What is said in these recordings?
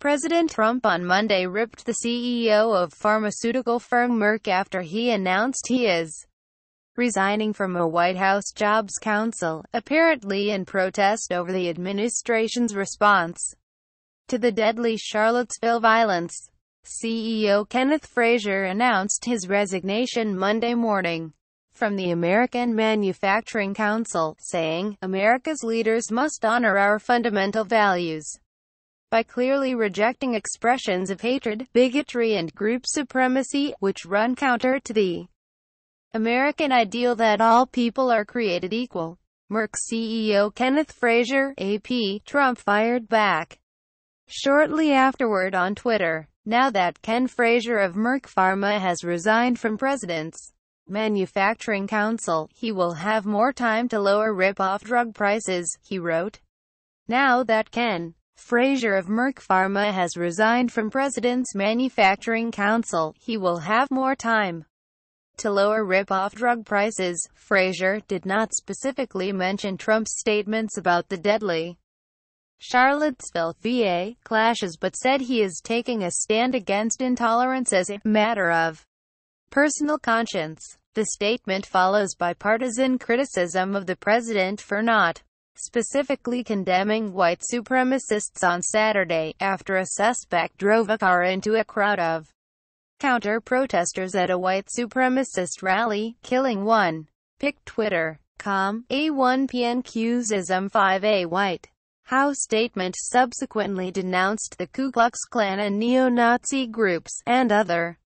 President Trump on Monday ripped the CEO of pharmaceutical firm Merck after he announced he is resigning from a White House Jobs Council, apparently in protest over the administration's response to the deadly Charlottesville violence. CEO Kenneth Frazier announced his resignation Monday morning from the American Manufacturing Council, saying, America's leaders must honor our fundamental values by clearly rejecting expressions of hatred, bigotry and group supremacy, which run counter to the American ideal that all people are created equal. Merck CEO Kenneth Frazier, AP, Trump fired back shortly afterward on Twitter. Now that Ken Frazier of Merck Pharma has resigned from President's Manufacturing Council, he will have more time to lower rip-off drug prices, he wrote. Now that Ken Fraser of Merck Pharma has resigned from President's Manufacturing Council. He will have more time to lower rip-off drug prices. Fraser did not specifically mention Trump's statements about the deadly Charlottesville, VA, clashes but said he is taking a stand against intolerance as a matter of personal conscience. The statement follows bipartisan criticism of the president for not specifically condemning white supremacists on Saturday, after a suspect drove a car into a crowd of counter-protesters at a white supremacist rally, killing one. Pick Twitter. Com, A1PNQ'sism 5A White House statement subsequently denounced the Ku Klux Klan and neo-Nazi groups, and other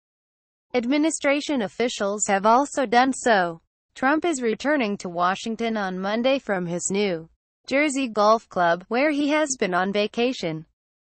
administration officials have also done so. Trump is returning to Washington on Monday from his new Jersey Golf Club, where he has been on vacation.